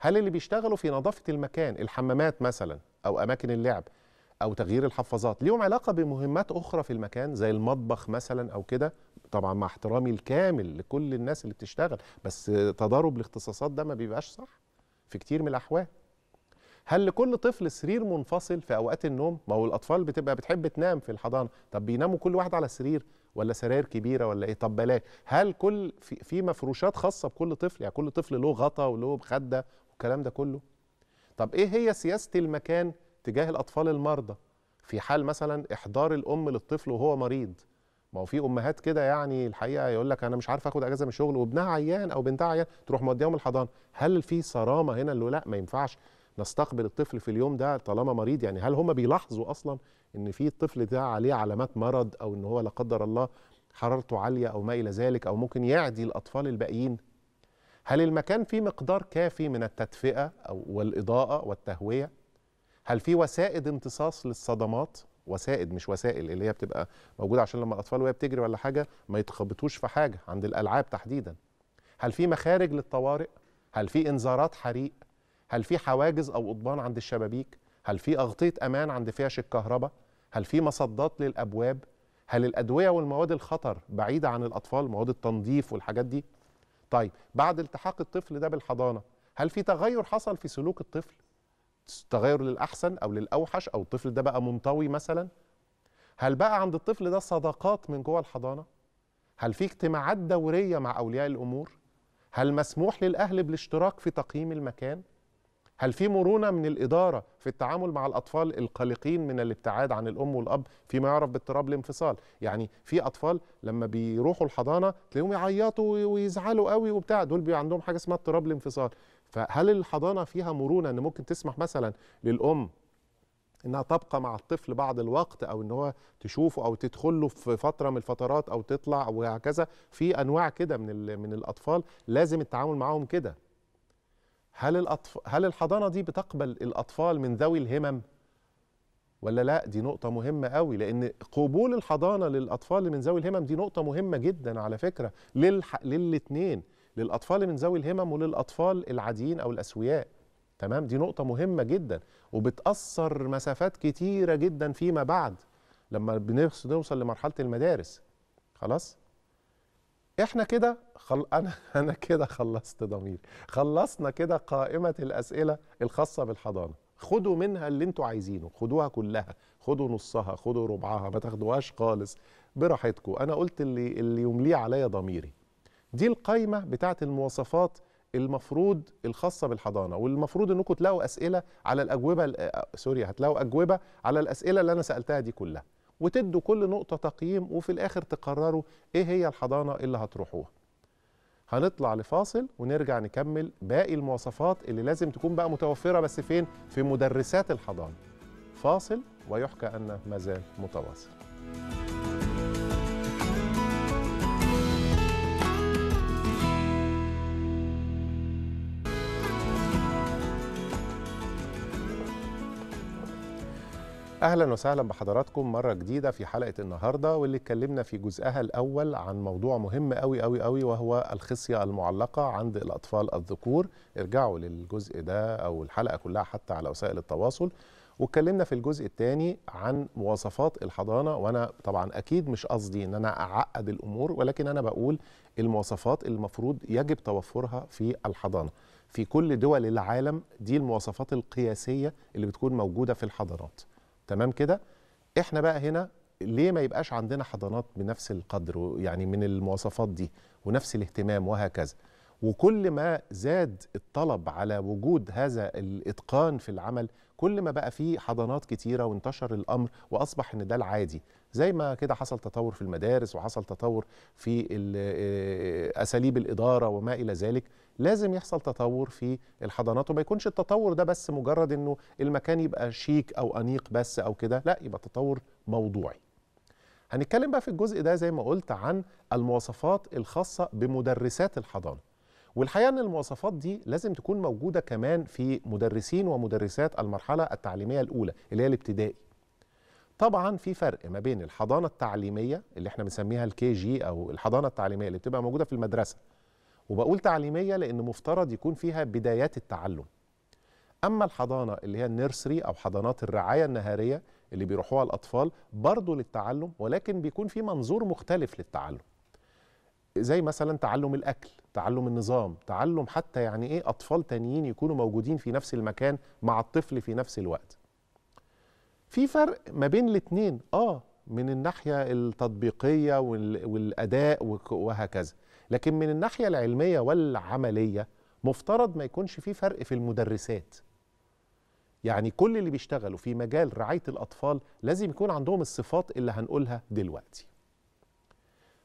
هل اللي بيشتغلوا في نظافه المكان الحمامات مثلا او اماكن اللعب او تغيير الحفاظات ليهم علاقه بمهمات اخرى في المكان زي المطبخ مثلا او كده طبعا مع احترامي الكامل لكل الناس اللي بتشتغل بس تضارب الاختصاصات ده ما بيبقاش صح في كتير من الاحوال هل لكل طفل سرير منفصل في اوقات النوم ما هو الاطفال بتبقى بتحب تنام في الحضانه طب بيناموا كل واحد على سرير ولا سراير كبيره ولا ايه طب بلاش هل كل في, في مفروشات خاصه بكل طفل يعني كل طفل له غطا وله مخده والكلام ده كله طب ايه هي سياسه المكان تجاه الاطفال المرضى في حال مثلا احضار الام للطفل وهو مريض ما هو في امهات كده يعني الحقيقه يقول لك انا مش عارف اخد اجازه من الشغل وابنها عيان او بنتها عيان تروح موديهم الحضانه هل في صرامه هنا اللي لا ما ينفعش نستقبل الطفل في اليوم ده طالما مريض يعني هل هم بيلاحظوا اصلا ان في الطفل ده عليه علامات مرض او ان هو لا قدر الله حرارته عاليه او ما الى ذلك او ممكن يعدي الاطفال الباقيين هل المكان فيه مقدار كافي من التدفئة أو والإضاءة والتهوية؟ هل في وسائد امتصاص للصدمات؟ وسائد مش وسائل اللي هي بتبقى موجودة عشان لما الأطفال وهي بتجري ولا حاجة ما يتخبطوش في حاجة عند الألعاب تحديدا هل في مخارج للطوارئ؟ هل في إنذارات حريق؟ هل في حواجز أو قضبان عند الشبابيك؟ هل في أغطية أمان عند فيش الكهرباء؟ هل في مصدات للأبواب؟ هل الأدوية والمواد الخطر بعيدة عن الأطفال مواد التنظيف والحاجات دي طيب بعد التحاق الطفل ده بالحضانه هل في تغير حصل في سلوك الطفل تغير للاحسن او للاوحش او الطفل ده بقى منطوي مثلا هل بقى عند الطفل ده صداقات من جوه الحضانه هل في اجتماعات دوريه مع اولياء الامور هل مسموح للاهل بالاشتراك في تقييم المكان هل في مرونة من الإدارة في التعامل مع الأطفال القلقين من الابتعاد عن الأم والأب فيما يعرف باضطراب الانفصال يعني في أطفال لما بيروحوا الحضانة تلاقيهم يعيطوا ويزعلوا قوي وبتاع دول بي عندهم حاجة اسمها اضطراب الانفصال فهل الحضانة فيها مرونة أن ممكن تسمح مثلا للأم انها تبقى مع الطفل بعض الوقت او ان هو تشوفه او تدخل له في فتره من الفترات او تطلع وهكذا في انواع كده من من الاطفال لازم التعامل معاهم كده هل الأطف... هل الحضانه دي بتقبل الاطفال من ذوي الهمم ولا لا دي نقطه مهمه قوي لان قبول الحضانه للاطفال من ذوي الهمم دي نقطه مهمه جدا على فكره للح... للاثنين للاطفال من ذوي الهمم وللاطفال العاديين او الاسوياء تمام دي نقطه مهمه جدا وبتاثر مسافات كتيره جدا فيما بعد لما بنوصل لمرحله المدارس خلاص احنا كده خل... انا انا كده خلصت ضميري خلصنا كده قائمه الاسئله الخاصه بالحضانه خدوا منها اللي انتوا عايزينه خدوها كلها خدوا نصها خدوا ربعها ما تاخدوهاش خالص براحتكم انا قلت اللي اللي يمليه عليا ضميري دي القايمه بتاعه المواصفات المفروض الخاصه بالحضانه والمفروض انكم تلاقوا اسئله على الاجوبه آه، سوري هتلاقوا اجوبه على الاسئله اللي انا سالتها دي كلها وتدوا كل نقطة تقييم وفي الآخر تقرروا إيه هي الحضانة اللي هتروحوها هنطلع لفاصل ونرجع نكمل باقي المواصفات اللي لازم تكون بقى متوفرة بس فين؟ في مدرسات الحضانة فاصل ويحكى أن مازال متواصل اهلا وسهلا بحضراتكم مره جديده في حلقه النهارده واللي اتكلمنا في جزئها الاول عن موضوع مهم قوي قوي قوي وهو الخصيه المعلقه عند الاطفال الذكور ارجعوا للجزء ده او الحلقه كلها حتى على وسائل التواصل واتكلمنا في الجزء الثاني عن مواصفات الحضانه وانا طبعا اكيد مش قصدي ان انا اعقد الامور ولكن انا بقول المواصفات المفروض يجب توفرها في الحضانه في كل دول العالم دي المواصفات القياسيه اللي بتكون موجوده في الحضانات تمام كده احنا بقى هنا ليه ما يبقاش عندنا حضانات بنفس القدر يعني من المواصفات دي ونفس الاهتمام وهكذا وكل ما زاد الطلب على وجود هذا الاتقان في العمل كل ما بقى فيه حضانات كتيره وانتشر الامر واصبح ان ده العادي زي ما كده حصل تطور في المدارس وحصل تطور في آه آه آه اساليب الاداره وما الى ذلك لازم يحصل تطور في الحضانات وما يكونش التطور ده بس مجرد انه المكان يبقى شيك او انيق بس او كده لا يبقى تطور موضوعي هنتكلم بقى في الجزء ده زي ما قلت عن المواصفات الخاصه بمدرسات الحضانه والحقيقه ان المواصفات دي لازم تكون موجوده كمان في مدرسين ومدرسات المرحله التعليميه الاولى اللي هي الابتدائي طبعا في فرق ما بين الحضانه التعليميه اللي احنا بنسميها الكي جي او الحضانه التعليميه اللي بتبقى موجوده في المدرسه وبقول تعليميه لان مفترض يكون فيها بدايات التعلم اما الحضانه اللي هي النيرسري او حضانات الرعايه النهاريه اللي بيروحوها الاطفال برضه للتعلم ولكن بيكون في منظور مختلف للتعلم زي مثلا تعلم الاكل تعلم النظام تعلم حتى يعني ايه اطفال تانيين يكونوا موجودين في نفس المكان مع الطفل في نفس الوقت في فرق ما بين الاثنين اه من الناحيه التطبيقيه والاداء وهكذا لكن من الناحيه العلميه والعمليه مفترض ما يكونش في فرق في المدرسات يعني كل اللي بيشتغلوا في مجال رعايه الاطفال لازم يكون عندهم الصفات اللي هنقولها دلوقتي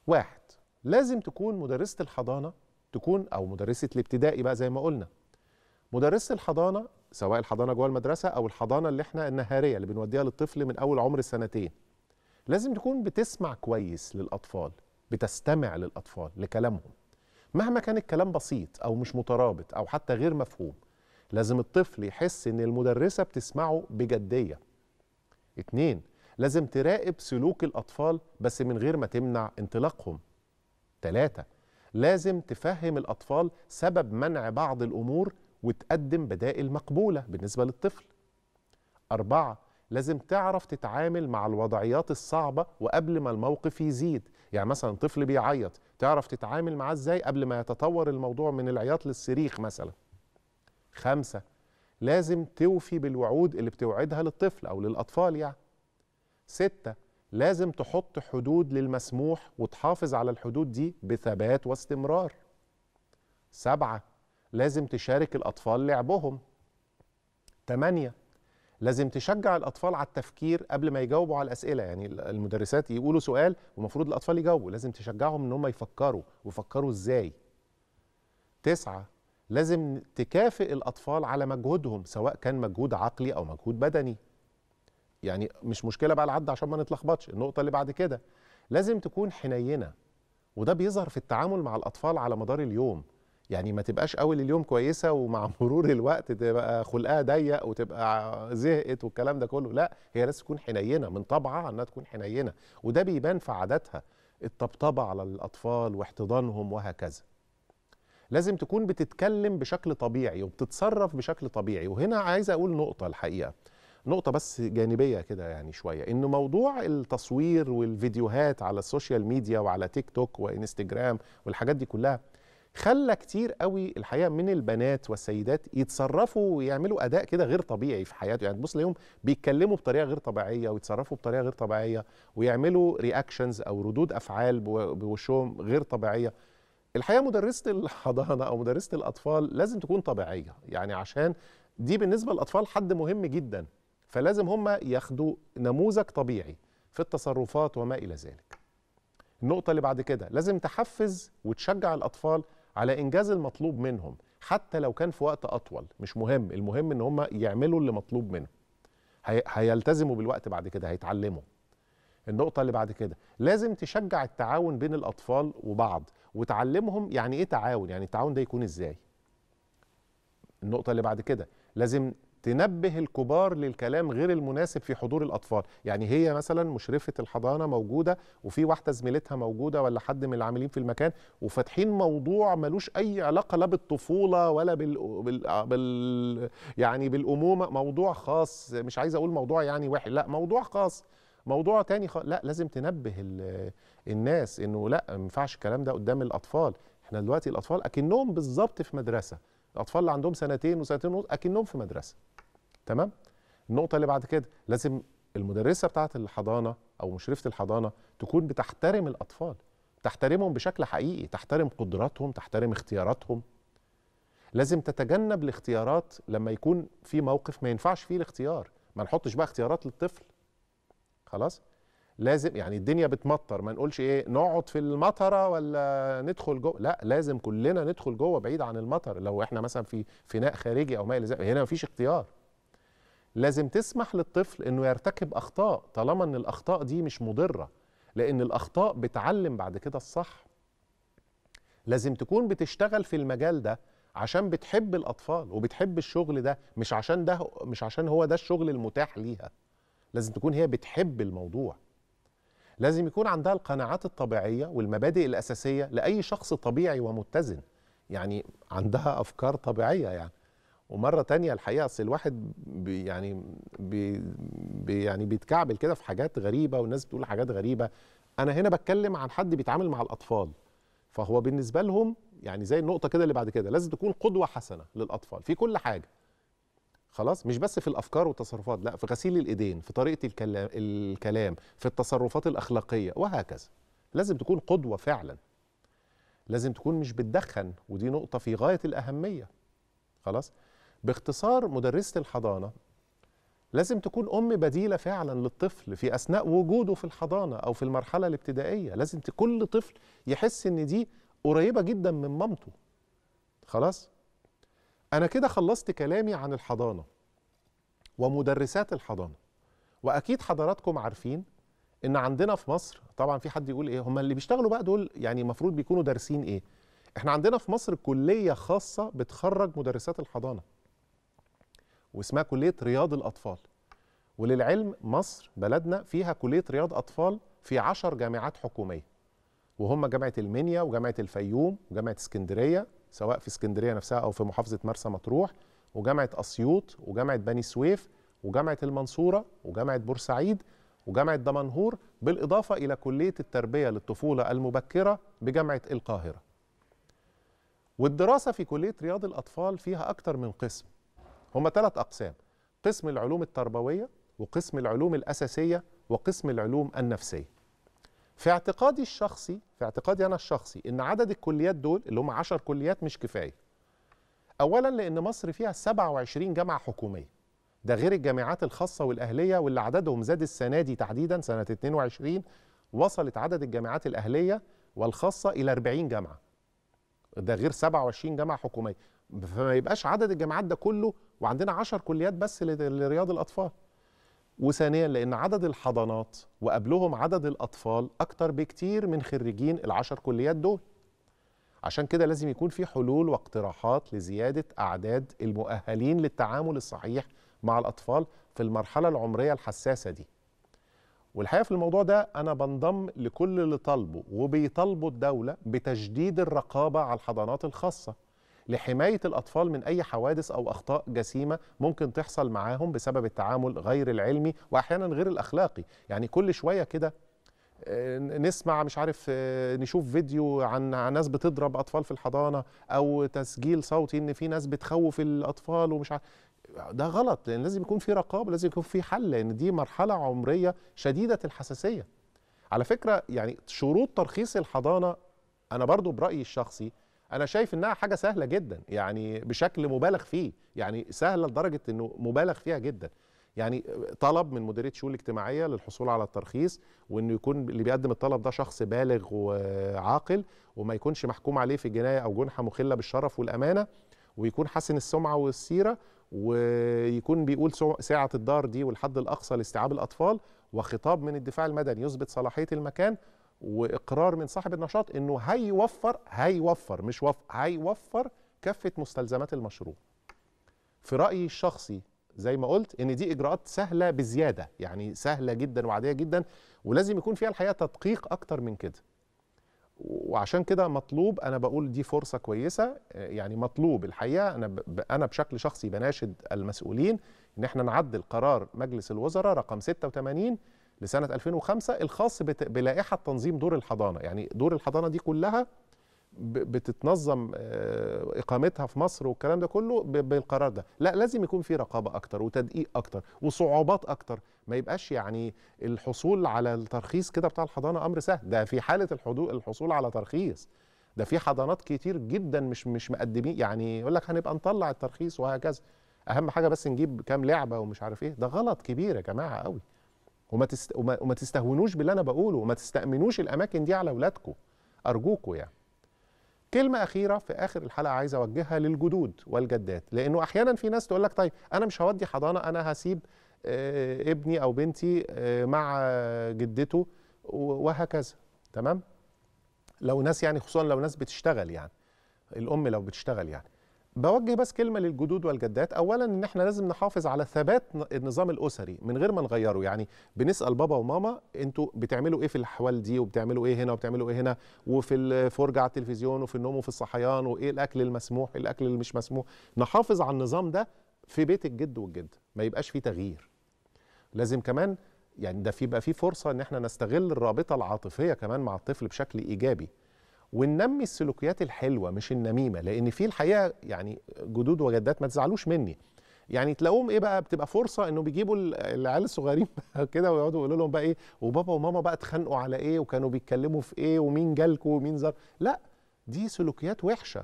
واحد لازم تكون مدرسه الحضانه تكون او مدرسه الابتدائي بقى زي ما قلنا مدرسه الحضانه سواء الحضانه جوه المدرسه او الحضانه اللي احنا النهاريه اللي بنوديها للطفل من اول عمر سنتين لازم تكون بتسمع كويس للاطفال بتستمع للأطفال لكلامهم مهما كان الكلام بسيط أو مش مترابط أو حتى غير مفهوم لازم الطفل يحس إن المدرسة بتسمعه بجدية اتنين لازم تراقب سلوك الأطفال بس من غير ما تمنع انطلاقهم تلاتة لازم تفهم الأطفال سبب منع بعض الأمور وتقدم بدائل مقبولة بالنسبة للطفل أربعة لازم تعرف تتعامل مع الوضعيات الصعبة وقبل ما الموقف يزيد يعني مثلا طفل بيعيط تعرف تتعامل معاه ازاي قبل ما يتطور الموضوع من العياط للصريخ مثلا خمسة لازم توفي بالوعود اللي بتوعدها للطفل أو للأطفال يعني ستة لازم تحط حدود للمسموح وتحافظ على الحدود دي بثبات واستمرار سبعة لازم تشارك الأطفال لعبهم تمانية لازم تشجع الاطفال على التفكير قبل ما يجاوبوا على الاسئله يعني المدرسات يقولوا سؤال ومفروض الاطفال يجاوبوا لازم تشجعهم ان هم يفكروا ويفكروا ازاي تسعة لازم تكافئ الاطفال على مجهودهم سواء كان مجهود عقلي او مجهود بدني يعني مش مشكله بقى العد عشان ما نتلخبطش النقطه اللي بعد كده لازم تكون حنينه وده بيظهر في التعامل مع الاطفال على مدار اليوم يعني ما تبقاش اول اليوم كويسه ومع مرور الوقت تبقى خلقها ضيق وتبقى زهقت والكلام ده كله لا هي لازم تكون حنينه من طبعها انها تكون حنينه وده بيبان في عاداتها الطبطبه على الاطفال واحتضانهم وهكذا لازم تكون بتتكلم بشكل طبيعي وبتتصرف بشكل طبيعي وهنا عايز اقول نقطه الحقيقه نقطة بس جانبية كده يعني شوية إن موضوع التصوير والفيديوهات على السوشيال ميديا وعلى تيك توك وإنستجرام والحاجات دي كلها خلى كتير قوي الحقيقه من البنات والسيدات يتصرفوا ويعملوا اداء كده غير طبيعي في حياته يعني تبص لهم بيتكلموا بطريقه غير طبيعيه ويتصرفوا بطريقه غير طبيعيه ويعملوا رياكشنز او ردود افعال بوشهم غير طبيعيه الحقيقه مدرسه الحضانه او مدرسه الاطفال لازم تكون طبيعيه يعني عشان دي بالنسبه للاطفال حد مهم جدا فلازم هم ياخدوا نموذج طبيعي في التصرفات وما الى ذلك النقطه اللي بعد كده لازم تحفز وتشجع الاطفال على انجاز المطلوب منهم حتى لو كان في وقت اطول مش مهم المهم ان هم يعملوا اللي مطلوب منهم هيلتزموا بالوقت بعد كده هيتعلموا النقطة اللي بعد كده لازم تشجع التعاون بين الأطفال وبعض وتعلمهم يعني إيه تعاون يعني التعاون ده يكون إزاي النقطة اللي بعد كده لازم تنبه الكبار للكلام غير المناسب في حضور الاطفال يعني هي مثلا مشرفه الحضانه موجوده وفي واحده زميلتها موجوده ولا حد من العاملين في المكان وفاتحين موضوع ملوش اي علاقه لا بالطفوله ولا بال... بال... بال... يعني بالامومه موضوع خاص مش عايز اقول موضوع يعني واحد لا موضوع خاص موضوع تاني خ... لا لازم تنبه ال... الناس انه لا ما ينفعش الكلام ده قدام الاطفال احنا دلوقتي الاطفال اكنهم بالظبط في مدرسه الاطفال اللي عندهم سنتين وسنتين ونص اكنهم في مدرسه تمام النقطه اللي بعد كده لازم المدرسه بتاعه الحضانه او مشرفه الحضانه تكون بتحترم الاطفال تحترمهم بشكل حقيقي تحترم قدراتهم تحترم اختياراتهم لازم تتجنب الاختيارات لما يكون في موقف ما ينفعش فيه الاختيار ما نحطش بقى اختيارات للطفل خلاص لازم يعني الدنيا بتمطر ما نقولش ايه نقعد في المطره ولا ندخل جوه لا لازم كلنا ندخل جوه بعيد عن المطر لو احنا مثلا في فناء خارجي او ما الى ذلك هنا مفيش اختيار لازم تسمح للطفل انه يرتكب اخطاء طالما ان الاخطاء دي مش مضره لان الاخطاء بتعلم بعد كده الصح لازم تكون بتشتغل في المجال ده عشان بتحب الاطفال وبتحب الشغل ده مش عشان ده مش عشان هو ده الشغل المتاح ليها لازم تكون هي بتحب الموضوع لازم يكون عندها القناعات الطبيعية والمبادئ الأساسية لأي شخص طبيعي ومتزن يعني عندها أفكار طبيعية يعني ومرة تانية الحقيقة أصل الواحد بي يعني بي يعني بيتكعبل كده في حاجات غريبة والناس بتقول حاجات غريبة أنا هنا بتكلم عن حد بيتعامل مع الأطفال فهو بالنسبة لهم يعني زي النقطة كده اللي بعد كده لازم تكون قدوة حسنة للأطفال في كل حاجة خلاص مش بس في الافكار والتصرفات لا في غسيل الايدين في طريقه الكلام, الكلام في التصرفات الاخلاقيه وهكذا لازم تكون قدوه فعلا لازم تكون مش بتدخن ودي نقطه في غايه الاهميه خلاص باختصار مدرسه الحضانه لازم تكون ام بديله فعلا للطفل في اثناء وجوده في الحضانه او في المرحله الابتدائيه لازم كل طفل يحس ان دي قريبه جدا من مامته خلاص أنا كده خلصت كلامي عن الحضانة ومدرسات الحضانة وأكيد حضراتكم عارفين إن عندنا في مصر طبعا في حد يقول إيه هم اللي بيشتغلوا بقى دول يعني المفروض بيكونوا دارسين إيه إحنا عندنا في مصر كلية خاصة بتخرج مدرسات الحضانة واسمها كلية رياض الأطفال وللعلم مصر بلدنا فيها كلية رياض أطفال في عشر جامعات حكومية وهم جامعة المنيا وجامعة الفيوم وجامعة اسكندرية سواء في اسكندريه نفسها او في محافظه مرسى مطروح وجامعه اسيوط وجامعه بني سويف وجامعه المنصوره وجامعه بورسعيد وجامعه دمنهور بالاضافه الى كليه التربيه للطفوله المبكره بجامعه القاهره. والدراسه في كليه رياض الاطفال فيها اكثر من قسم. هما ثلاث اقسام قسم العلوم التربويه وقسم العلوم الاساسيه وقسم العلوم النفسيه. في اعتقادي الشخصي في اعتقادي انا الشخصي ان عدد الكليات دول اللي هم 10 كليات مش كفايه اولا لان مصر فيها 27 جامعه حكوميه ده غير الجامعات الخاصه والاهليه واللي عددهم زاد السنه دي تحديدا سنه 22 وصلت عدد الجامعات الاهليه والخاصه الى 40 جامعه ده غير 27 جامعه حكوميه فما يبقاش عدد الجامعات ده كله وعندنا 10 كليات بس لرياض الاطفال وثانيا لأن عدد الحضانات وقبلهم عدد الأطفال أكتر بكتير من خريجين العشر كليات دول عشان كده لازم يكون في حلول واقتراحات لزيادة أعداد المؤهلين للتعامل الصحيح مع الأطفال في المرحلة العمرية الحساسة دي والحقيقة في الموضوع ده أنا بنضم لكل اللي طالبه وبيطالبوا الدولة بتجديد الرقابة على الحضانات الخاصة لحماية الأطفال من أي حوادث أو أخطاء جسيمة ممكن تحصل معاهم بسبب التعامل غير العلمي وأحيانا غير الأخلاقي يعني كل شوية كده آه، نسمع مش عارف آه، نشوف فيديو عن ناس بتضرب اطفال في الحضانه او تسجيل صوتي ان في ناس بتخوف الاطفال ومش عارف ده غلط لان لازم يكون في رقابه لازم يكون في حل لان دي مرحله عمريه شديده الحساسيه على فكره يعني شروط ترخيص الحضانه انا برضو برايي الشخصي انا شايف انها حاجه سهله جدا يعني بشكل مبالغ فيه يعني سهله لدرجه انه مبالغ فيها جدا يعني طلب من مديريه الشؤون الاجتماعيه للحصول على الترخيص وانه يكون اللي بيقدم الطلب ده شخص بالغ وعاقل وما يكونش محكوم عليه في جنايه او جنحه مخله بالشرف والامانه ويكون حسن السمعه والسيره ويكون بيقول ساعه الدار دي والحد الاقصى لاستيعاب الاطفال وخطاب من الدفاع المدني يثبت صلاحيه المكان واقرار من صاحب النشاط انه هيوفر هيوفر مش وفر هيوفر كافه مستلزمات المشروع في رايي الشخصي زي ما قلت ان دي اجراءات سهله بزياده يعني سهله جدا وعاديه جدا ولازم يكون فيها الحقيقه تدقيق اكتر من كده وعشان كده مطلوب انا بقول دي فرصه كويسه يعني مطلوب الحقيقه انا انا بشكل شخصي بناشد المسؤولين ان احنا نعدل قرار مجلس الوزراء رقم 86 لسنه 2005 الخاص بلائحه تنظيم دور الحضانه يعني دور الحضانه دي كلها بتتنظم آه، اقامتها في مصر والكلام ده كله بالقرار ده لا لازم يكون في رقابه اكتر وتدقيق اكتر وصعوبات اكتر ما يبقاش يعني الحصول على الترخيص كده بتاع الحضانه امر سهل ده في حاله الحصول على ترخيص ده في حضانات كتير جدا مش مش مقدمين يعني يقول لك هنبقى نطلع الترخيص وهكذا اهم حاجه بس نجيب كام لعبه ومش عارف ايه ده غلط كبير يا جماعه قوي وما, تست... وما... وما تستهونوش باللي انا بقوله وما تستأمنوش الاماكن دي على اولادكم ارجوكوا يعني كلمة أخيرة في آخر الحلقة عايز أوجهها للجدود والجدات لأنه أحيانا في ناس تقول لك طيب أنا مش هودي حضانة أنا هسيب آه، ابني أو بنتي آه، مع جدته وهكذا تمام لو ناس يعني خصوصا لو ناس بتشتغل يعني الأم لو بتشتغل يعني بوجه بس كلمه للجدود والجدات اولا ان احنا لازم نحافظ على ثبات النظام الاسري من غير ما نغيره يعني بنسال بابا وماما انتوا بتعملوا ايه في الاحوال دي وبتعملوا ايه هنا وبتعملوا ايه هنا وفي الفرجه على التلفزيون وفي النوم وفي الصحيان وايه الاكل المسموح إيه الاكل اللي مش مسموح نحافظ على النظام ده في بيت الجد والجد ما يبقاش فيه تغيير لازم كمان يعني ده في بقى في فرصه ان احنا نستغل الرابطه العاطفيه كمان مع الطفل بشكل ايجابي وننمي السلوكيات الحلوه مش النميمه لان في الحقيقه يعني جدود وجدات ما تزعلوش مني يعني تلاقوهم ايه بقى بتبقى فرصه انه بيجيبوا العيال الصغيرين كده ويقعدوا يقولوا لهم بقى ايه وبابا وماما بقى اتخانقوا على ايه وكانوا بيتكلموا في ايه ومين جالكوا ومين زار لا دي سلوكيات وحشه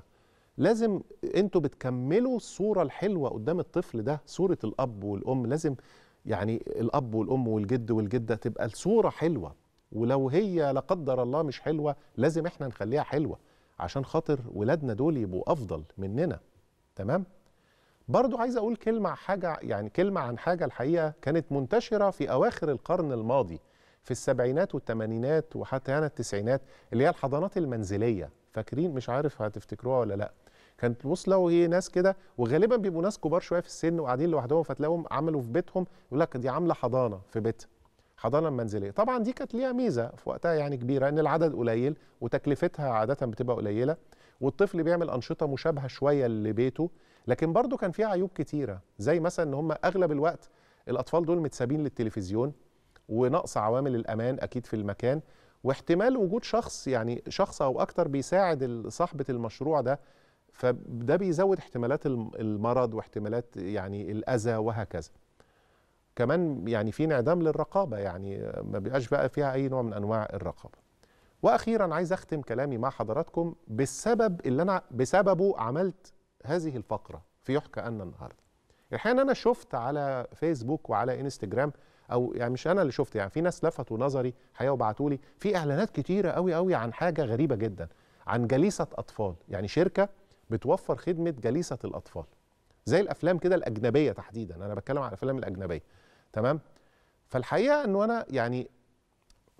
لازم انتوا بتكملوا الصوره الحلوه قدام الطفل ده صوره الاب والام لازم يعني الاب والام والجد والجده تبقى الصوره حلوه ولو هي لا قدر الله مش حلوه لازم احنا نخليها حلوه عشان خاطر ولادنا دول يبقوا افضل مننا تمام برضو عايز اقول كلمه حاجه يعني كلمه عن حاجه الحقيقه كانت منتشره في اواخر القرن الماضي في السبعينات والثمانينات وحتى هنا يعني التسعينات اللي هي الحضانات المنزليه فاكرين مش عارف هتفتكروها ولا لا كانت بص لو ناس كده وغالبا بيبقوا ناس كبار شويه في السن وقاعدين لوحدهم فتلاقيهم عملوا في بيتهم يقول لك دي عامله حضانه في بيتها حضانه منزليه طبعا دي كانت ليها ميزه في وقتها يعني كبيره ان العدد قليل وتكلفتها عاده بتبقى قليله والطفل بيعمل انشطه مشابهه شويه لبيته لكن برضه كان فيها عيوب كتيره زي مثلا ان هم اغلب الوقت الاطفال دول متسابين للتلفزيون ونقص عوامل الامان اكيد في المكان واحتمال وجود شخص يعني شخص او اكتر بيساعد صاحبه المشروع ده فده بيزود احتمالات المرض واحتمالات يعني الاذى وهكذا كمان يعني في انعدام للرقابه يعني ما بيبقاش بقى فيها اي نوع من انواع الرقابه واخيرا عايز اختم كلامي مع حضراتكم بالسبب اللي انا بسببه عملت هذه الفقره في يحكى ان النهارده الحقيقه ان انا شفت على فيسبوك وعلى انستجرام او يعني مش انا اللي شفت يعني في ناس لفتوا نظري الحقيقه وبعتوا لي في اعلانات كتيره قوي قوي عن حاجه غريبه جدا عن جليسه اطفال يعني شركه بتوفر خدمه جليسه الاطفال زي الافلام كده الاجنبيه تحديدا انا بتكلم على الافلام الاجنبيه تمام فالحقيقه انه انا يعني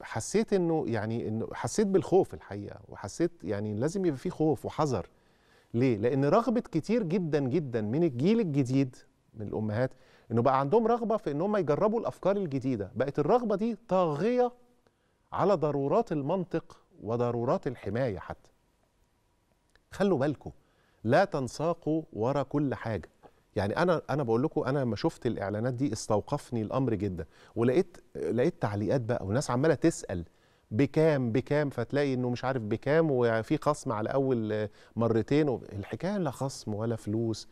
حسيت انه يعني انه حسيت بالخوف الحقيقه وحسيت يعني لازم يبقى في خوف وحذر ليه؟ لان رغبه كتير جدا جدا من الجيل الجديد من الامهات انه بقى عندهم رغبه في ان هم يجربوا الافكار الجديده، بقت الرغبه دي طاغيه على ضرورات المنطق وضرورات الحمايه حتى. خلوا بالكم لا تنساقوا ورا كل حاجه. يعني انا انا بقول لكم انا لما شفت الاعلانات دي استوقفني الامر جدا ولقيت لقيت تعليقات بقى وناس عماله تسال بكام بكام فتلاقي انه مش عارف بكام وفي خصم على اول مرتين الحكايه لا خصم ولا فلوس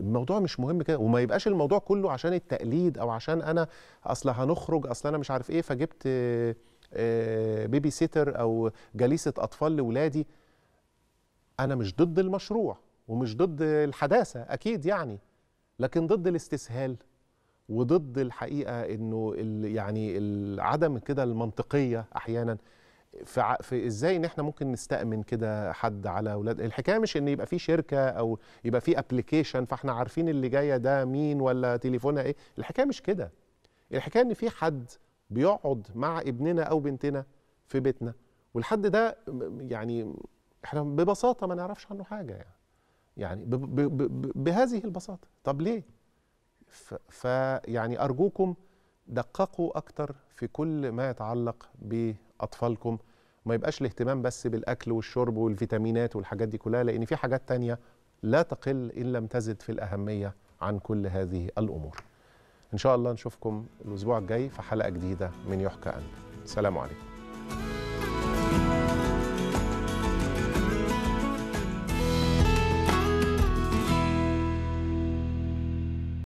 الموضوع مش مهم كده وما يبقاش الموضوع كله عشان التقليد او عشان انا اصل هنخرج اصل انا مش عارف ايه فجبت آه، بيبي سيتر او جليسه اطفال لاولادي انا مش ضد المشروع ومش ضد الحداثه اكيد يعني لكن ضد الاستسهال وضد الحقيقه انه يعني عدم كده المنطقيه احيانا في, في ازاي ان احنا ممكن نستأمن كده حد على اولاد الحكايه مش ان يبقى في شركه او يبقى في ابلكيشن فاحنا عارفين اللي جايه ده مين ولا تليفونها ايه الحكايه مش كده الحكايه ان في حد بيقعد مع ابننا او بنتنا في بيتنا والحد ده يعني احنا ببساطه ما نعرفش عنه حاجه يعني يعني بهذه البساطة طب ليه؟ فيعني أرجوكم دققوا أكتر في كل ما يتعلق بأطفالكم ما يبقاش الاهتمام بس بالأكل والشرب والفيتامينات والحاجات دي كلها لأن في حاجات تانية لا تقل إن لم تزد في الأهمية عن كل هذه الأمور إن شاء الله نشوفكم الأسبوع الجاي في حلقة جديدة من يحكى أن سلام عليكم